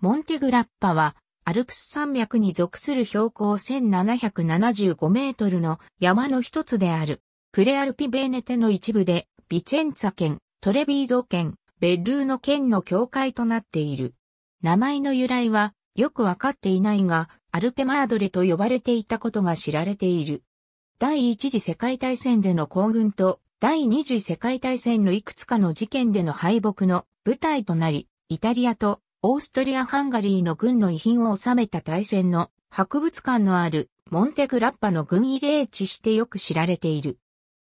モンテグラッパは、アルプス山脈に属する標高1775メートルの山の一つである、プレアルピベーネテの一部で、ビチェンツァ県、トレビード県、ベッルーノ県の境界となっている。名前の由来は、よくわかっていないが、アルペマードレと呼ばれていたことが知られている。第一次世界大戦での行軍と、第二次世界大戦のいくつかの事件での敗北の舞台となり、イタリアとオーストリア・ハンガリーの軍の遺品を収めた大戦の博物館のあるモンテグラッパの軍慰霊地してよく知られている。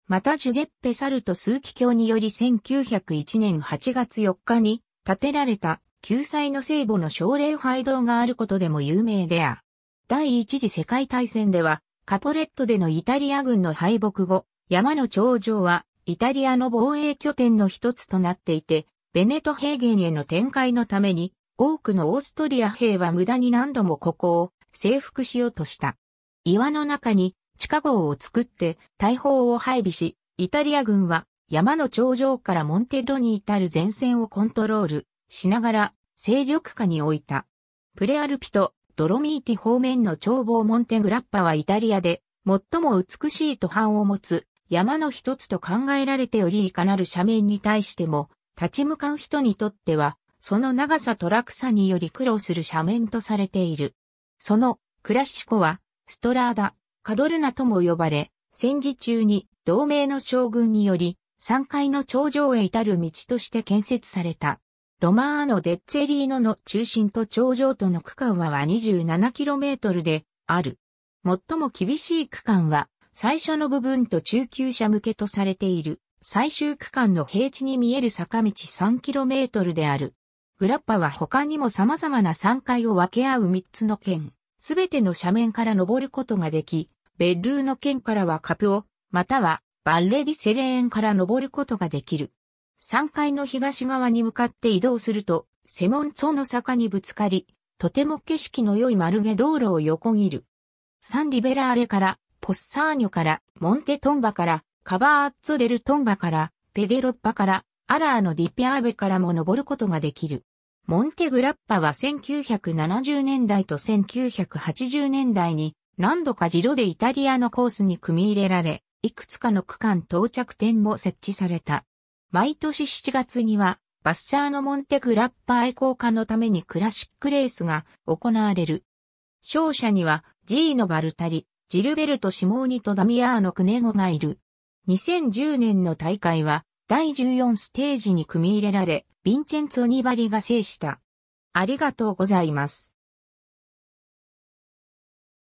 またジュゼッペ・サルトーキ教により1901年8月4日に建てられた救済の聖母の奨励廃道があることでも有名であ。第一次世界大戦ではカポレットでのイタリア軍の敗北後、山の頂上はイタリアの防衛拠点の一つとなっていて、ベネト平原への展開のために多くのオーストリア兵は無駄に何度もここを征服しようとした。岩の中に地下壕を作って大砲を配備し、イタリア軍は山の頂上からモンテドに至る前線をコントロールしながら勢力下に置いた。プレアルピとドロミーティ方面の眺望モンテグラッパはイタリアで最も美しい途半を持つ山の一つと考えられておりいかなる斜面に対しても立ち向かう人にとってはその長さと落差により苦労する斜面とされている。そのクラシコはストラーダ、カドルナとも呼ばれ、戦時中に同盟の将軍により3階の頂上へ至る道として建設された。ロマーノ・デッツェリーノの中心と頂上との区間は 27km である。最も厳しい区間は最初の部分と中級者向けとされている最終区間の平地に見える坂道 3km である。グラッパは他にも様々な山階を分け合う3つの県、すべての斜面から登ることができ、ベッルーの県からはカプオ、またはバッレディセレーンから登ることができる。山階の東側に向かって移動すると、セモンツォの坂にぶつかり、とても景色の良い丸毛道路を横切る。サンリベラーレから、ポッサーニョから、モンテトンバから、カバーアッツォデルトンバから、ペデロッパから、アラーのディピアーベからも登ることができる。モンテグラッパは1970年代と1980年代に何度かジロでイタリアのコースに組み入れられ、いくつかの区間到着点も設置された。毎年7月には、バッサーのモンテグラッパ愛好家のためにクラシックレースが行われる。勝者には、ジーノ・バルタリ、ジルベルト・シモーニとダミアーノ・クネゴがいる。2010年の大会は、第14ステージに組み入れられ、ヴィンチェンツォ・ニバリが制した。ありがとうございます。